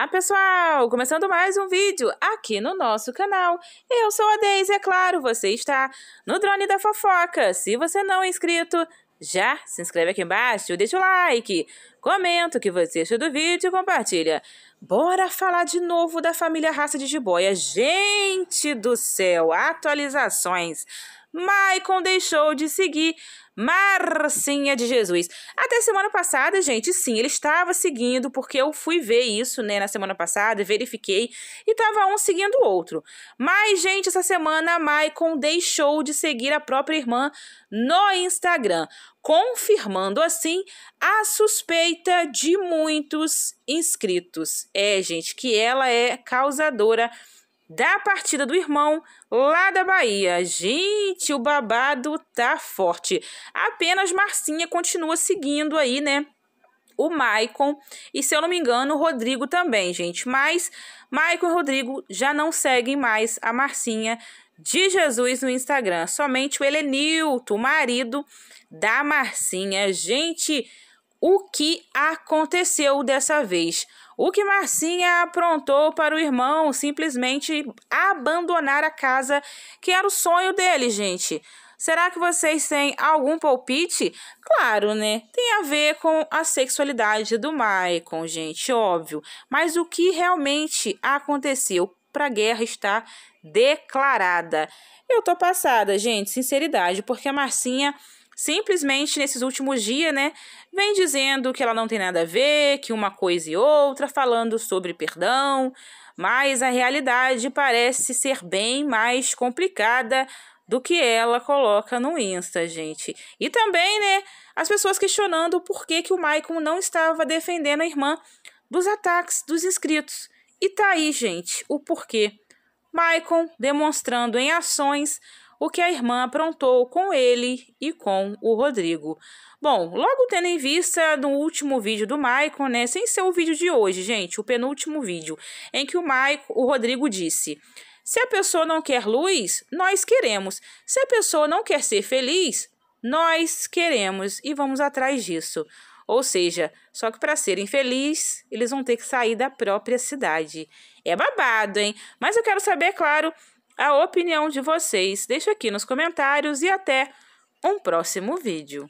Olá, pessoal! Começando mais um vídeo aqui no nosso canal. Eu sou a Deise, é claro, você está no Drone da Fofoca. Se você não é inscrito, já se inscreve aqui embaixo, deixa o like, comenta o que você achou do vídeo e compartilha. Bora falar de novo da família raça de jiboia. Gente do céu, atualizações! Maicon deixou de seguir Marcinha de Jesus. Até semana passada, gente, sim, ele estava seguindo, porque eu fui ver isso, né, na semana passada, verifiquei, e estava um seguindo o outro. Mas, gente, essa semana Michael Maicon deixou de seguir a própria irmã no Instagram, confirmando assim a suspeita de muitos inscritos. É, gente, que ela é causadora da partida do irmão lá da Bahia. Gente, o babado tá forte. Apenas Marcinha continua seguindo aí, né? O Maicon e, se eu não me engano, o Rodrigo também, gente. Mas Maicon e Rodrigo já não seguem mais a Marcinha de Jesus no Instagram. Somente o Helenilton, marido da Marcinha. Gente, o que aconteceu dessa vez. O que Marcinha aprontou para o irmão simplesmente abandonar a casa, que era o sonho dele, gente. Será que vocês têm algum palpite? Claro, né? Tem a ver com a sexualidade do Maicon, gente, óbvio. Mas o que realmente aconteceu para a guerra estar declarada? Eu tô passada, gente, sinceridade, porque a Marcinha simplesmente nesses últimos dias, né, vem dizendo que ela não tem nada a ver, que uma coisa e outra, falando sobre perdão, mas a realidade parece ser bem mais complicada do que ela coloca no Insta, gente. E também, né, as pessoas questionando por que, que o Maicon não estava defendendo a irmã dos ataques dos inscritos. E tá aí, gente, o porquê. Maicon demonstrando em ações o que a irmã aprontou com ele e com o Rodrigo. Bom, logo tendo em vista no último vídeo do Maicon, né, sem ser o vídeo de hoje, gente, o penúltimo vídeo, em que o Maicon, o Rodrigo disse: "Se a pessoa não quer luz, nós queremos. Se a pessoa não quer ser feliz, nós queremos e vamos atrás disso." Ou seja, só que para serem felizes, eles vão ter que sair da própria cidade. É babado, hein? Mas eu quero saber, é claro, a opinião de vocês. Deixa aqui nos comentários e até um próximo vídeo.